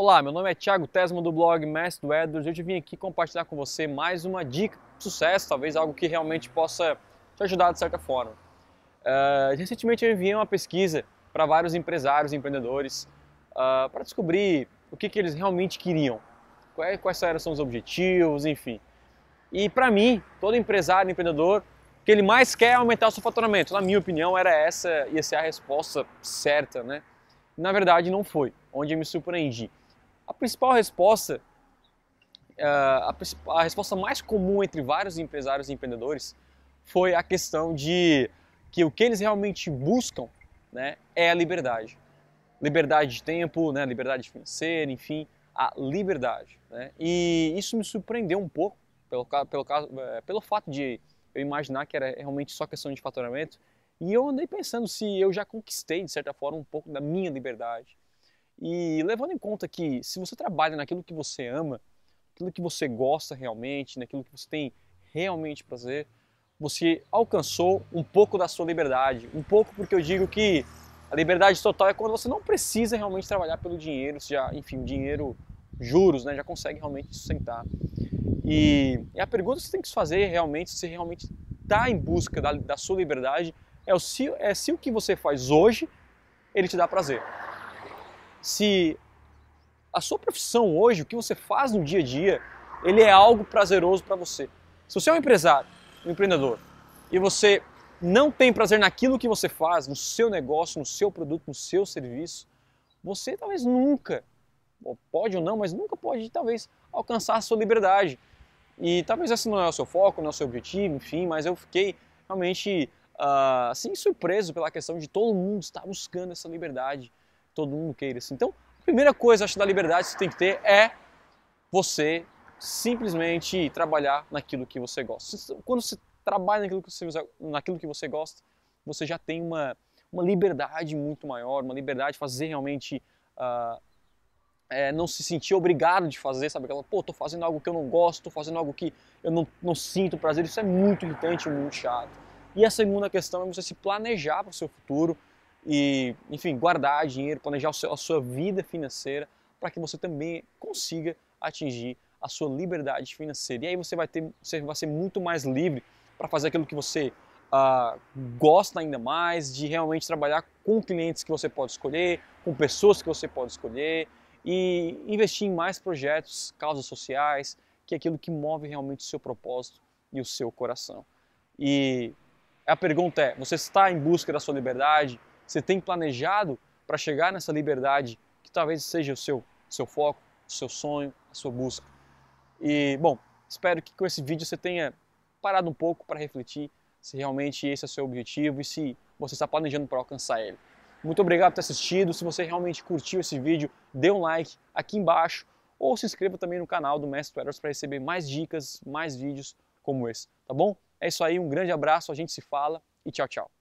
Olá, meu nome é Thiago Tesmo do blog Mestre do Edwards. Hoje eu vim aqui compartilhar com você mais uma dica de sucesso, talvez algo que realmente possa te ajudar de certa forma. Uh, recentemente eu enviei uma pesquisa para vários empresários e empreendedores uh, para descobrir o que, que eles realmente queriam, quais, quais eram os objetivos, enfim. E para mim, todo empresário e empreendedor, o que ele mais quer é aumentar o seu faturamento. Na minha opinião, era essa, ia ser a resposta certa, né? Na verdade, não foi, onde eu me surpreendi. A principal resposta, ah, a, a resposta mais comum entre vários empresários e empreendedores foi a questão de que o que eles realmente buscam né, é a liberdade. Liberdade de tempo, né, liberdade financeira, enfim, a liberdade. Né? E isso me surpreendeu um pouco, pelo, pelo, eh, pelo fato de eu imaginar que era realmente só questão de faturamento. E eu andei pensando se eu já conquistei, de certa forma, um pouco da minha liberdade. E levando em conta que se você trabalha naquilo que você ama, naquilo que você gosta realmente, naquilo que você tem realmente prazer, você alcançou um pouco da sua liberdade. Um pouco porque eu digo que a liberdade total é quando você não precisa realmente trabalhar pelo dinheiro, já, enfim, dinheiro, juros, né, já consegue realmente sustentar. E, e é a pergunta que você tem que fazer realmente, se realmente está em busca da, da sua liberdade, é, o, é se o que você faz hoje ele te dá prazer se a sua profissão hoje, o que você faz no dia a dia, ele é algo prazeroso para você. Se você é um empresário, um empreendedor, e você não tem prazer naquilo que você faz, no seu negócio, no seu produto, no seu serviço, você talvez nunca, pode ou não, mas nunca pode talvez alcançar a sua liberdade. E talvez esse não é o seu foco, não é o seu objetivo, enfim, mas eu fiquei realmente uh, assim surpreso pela questão de todo mundo estar buscando essa liberdade todo mundo queira assim. Então, a primeira coisa, acho, da liberdade que você tem que ter é você simplesmente trabalhar naquilo que você gosta. Quando você trabalha naquilo que você, naquilo que você gosta, você já tem uma, uma liberdade muito maior, uma liberdade de fazer realmente. Uh, é, não se sentir obrigado de fazer, sabe? Aquela, pô, tô fazendo algo que eu não gosto, tô fazendo algo que eu não, não sinto prazer, isso é muito irritante, muito chato. E a segunda questão é você se planejar para o seu futuro, e, enfim, guardar dinheiro, planejar a sua vida financeira para que você também consiga atingir a sua liberdade financeira. E aí você vai ter, você vai ser muito mais livre para fazer aquilo que você uh, gosta ainda mais, de realmente trabalhar com clientes que você pode escolher, com pessoas que você pode escolher e investir em mais projetos, causas sociais, que é aquilo que move realmente o seu propósito e o seu coração. E a pergunta é: você está em busca da sua liberdade? você tem planejado para chegar nessa liberdade que talvez seja o seu, seu foco, o seu sonho, a sua busca. E, bom, espero que com esse vídeo você tenha parado um pouco para refletir se realmente esse é o seu objetivo e se você está planejando para alcançar ele. Muito obrigado por ter assistido. Se você realmente curtiu esse vídeo, dê um like aqui embaixo ou se inscreva também no canal do Mestre Errors para receber mais dicas, mais vídeos como esse, tá bom? É isso aí, um grande abraço, a gente se fala e tchau, tchau.